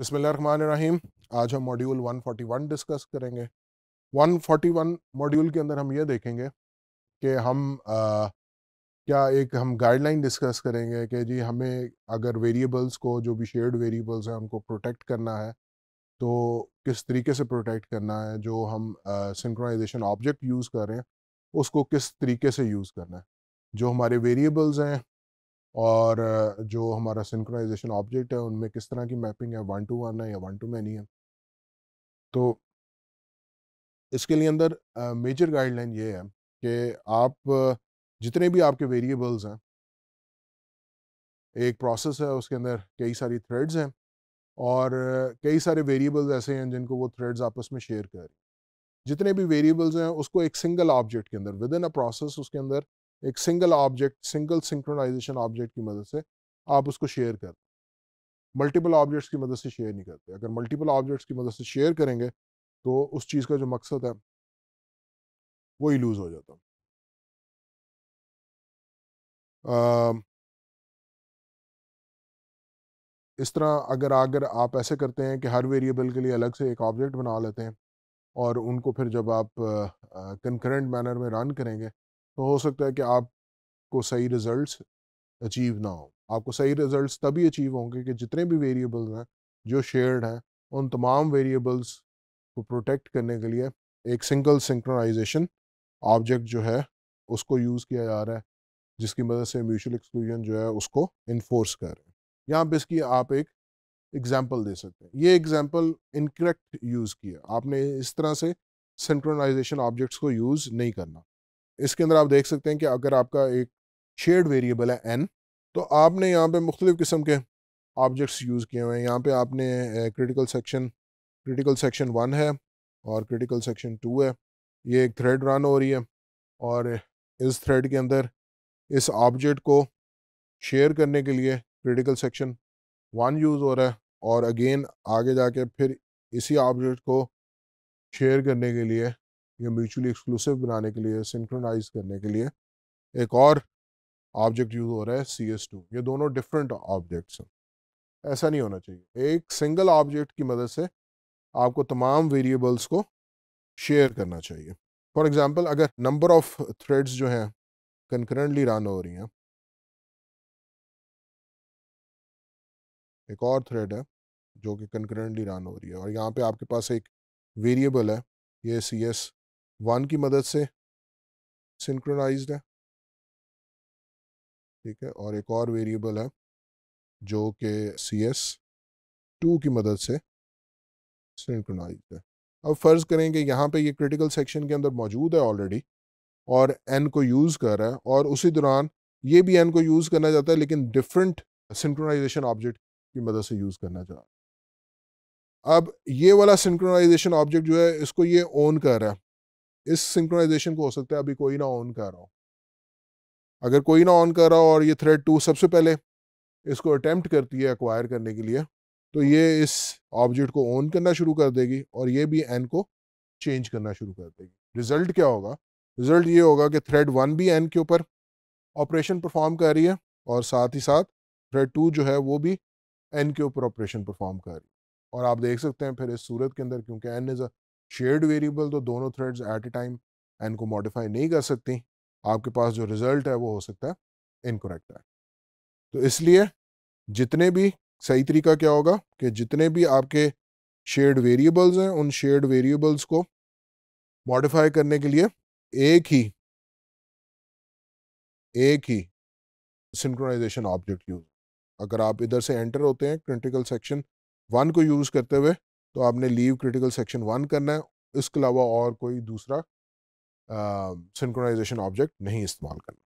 बिसमीम आज हम मॉड्यूल 141 डिस्कस करेंगे 141 मॉड्यूल के अंदर हम ये देखेंगे कि हम आ, क्या एक हम गाइडलाइन डिस्कस करेंगे कि जी हमें अगर वेरिएबल्स को जो भी शेयर्ड वेरिएबल्स हैं उनको प्रोटेक्ट करना है तो किस तरीके से प्रोटेक्ट करना है जो हम सिंक्रोनाइजेशन ऑब्जेक्ट यूज़ कर रहे हैं उसको किस तरीके से यूज़ करना है जो हमारे वेरिएबल्स हैं और जो हमारा सिंक्रोनाइजेशन ऑब्जेक्ट है उनमें किस तरह की मैपिंग है वन टू वन है या वन टू मैनी है तो इसके लिए अंदर मेजर गाइडलाइन ये है कि आप जितने भी आपके वेरिएबल्स हैं एक प्रोसेस है उसके अंदर कई सारी थ्रेड्स हैं और कई सारे वेरिएबल्स ऐसे हैं जिनको वो थ्रेड्स आपस में शेयर कर रही जितने भी वेरिएबल्स हैं उसको एक सिंगल ऑब्जेक्ट के अंदर विद इन अ प्रोसेस उसके अंदर एक single object single synchronisation object की मदद से आप उसको शेयर कर मल्टीपल ऑब्जेक्ट्स की मदद से शेयर नहीं करते अगर मल्टीपल ऑब्जेक्ट्स की मदद से शेयर करेंगे तो उस चीज़ का जो मकसद है वो ही लूज़ हो जाता है इस तरह अगर अगर आप ऐसे करते हैं कि हर वेरिएबल के लिए अलग से एक ऑब्जेक्ट बना लेते हैं और उनको फिर जब आप कंकरेंट मैनर में रन करेंगे तो हो सकता है कि आपको सही रिजल्ट्स अचीव ना हो आपको सही रिजल्ट्स तभी अचीव होंगे कि जितने भी वेरिएबल्स हैं जो शेयर्ड हैं उन तमाम वेरिएबल्स को प्रोटेक्ट करने के लिए एक सिंगल सिंक्रोनाइजेशन ऑब्जेक्ट जो है उसको यूज़ किया जा रहा है जिसकी मदद से म्यूचुअल एक्सक्लूजन जो है उसको इन्फोर्स कर रहे हैं यहाँ पर इसकी आप एक एग्जाम्पल दे सकते हैं ये एग्जाम्पल इनकरेक्ट यूज़ किया आपने इस तरह से सिंक्रोनाइजेशन ऑब्जेक्ट्स को यूज़ नहीं करना इसके अंदर आप देख सकते हैं कि अगर आपका एक शेड वेरिएबल है एन तो आपने यहाँ पे मुख्तलिफ़ किस्म के ऑब्जेक्ट्स यूज़ किए हुए हैं यहाँ पे आपने critical section critical section one है और क्रिटिकल सेक्शन टू है ये एक थ्रेड रन हो रही है और इस थ्रेड के अंदर इस ऑब्जेक्ट को शेयर करने के लिए क्रिटिकल सेक्शन वन यूज़ हो रहा है और अगेन आगे जाके फिर इसी ऑब्जेक्ट को शेयर करने के लिए या म्यूचुअली एक्सक्लूसिव बनाने के लिए सिंक्रोनाइज करने के लिए एक और ऑब्जेक्ट यूज़ हो रहा है सी एस टू ये दोनों डिफरेंट ऑब्जेक्ट्स हैं ऐसा नहीं होना चाहिए एक सिंगल ऑब्जेक्ट की मदद से आपको तमाम वेरिएबल्स को शेयर करना चाहिए फॉर एग्ज़ाम्पल अगर नंबर ऑफ थ्रेड्स जो हैं कंकरेंटली रन हो रही हैं एक और थ्रेड है जो कि कंकरेंटली रन हो रही है और यहाँ पे आपके पास एक वेरिएबल है ये सी एस वन की मदद से सिंक्रोनाइज्ड है ठीक है और एक और वेरिएबल है जो कि सी एस टू की मदद से सिंक्रोनाइज्ड है अब फ़र्ज़ करें कि यहाँ पे ये क्रिटिकल सेक्शन के अंदर मौजूद है ऑलरेडी और एन को यूज़ कर रहा है और उसी दौरान ये भी एन को यूज़ करना चाहता है लेकिन डिफरेंट सिंक्रोनाइजेशन ऑब्जेक्ट की मदद से यूज़ करना चाह रहा है अब ये वाला सिंक्रोनाइजेशन ऑब्जेक्ट जो है इसको ये ओन कर रहा है इस सिंक्रोनाइजेशन को हो सकता है अभी कोई ना ऑन कर रहा हो अगर कोई ना ऑन कर रहा हो और ये थ्रेड टू सबसे पहले इसको अटैम्प्ट करती है एक्वायर करने के लिए तो ये इस ऑब्जेक्ट को ऑन करना शुरू कर देगी और ये भी एन को चेंज करना शुरू कर देगी रिजल्ट क्या होगा रिजल्ट ये होगा कि थ्रेड वन भी एन के ऊपर ऑपरेशन परफॉर्म कर रही है और साथ ही साथ थ्रेड टू जो है वो भी एन के ऊपर ऑपरेशन परफॉर्म कर रही है और आप देख सकते हैं फिर इस सूरत के अंदर क्योंकि N is a shared variable तो दोनों threads at a time N को मॉडिफाई नहीं कर सकती आपके पास जो रिजल्ट है वो हो सकता है इनकोरेक्ट है तो इसलिए जितने भी सही तरीका क्या होगा कि जितने भी आपके शेयर्ड वेरिएबल्स हैं उन शेयर्ड वेरिएबल्स को मॉडिफाई करने के लिए एक ही एक ही सिंक्रोनाइजेशन ऑब्जेक्ट यूज अगर आप इधर से एंटर होते हैं क्रिटिकल सेक्शन वन को यूज़ करते हुए तो आपने लीव क्रिटिकल सेक्शन वन करना है इसके अलावा और कोई दूसरा सिंक्रोनाइजेशन ऑब्जेक्ट नहीं इस्तेमाल करना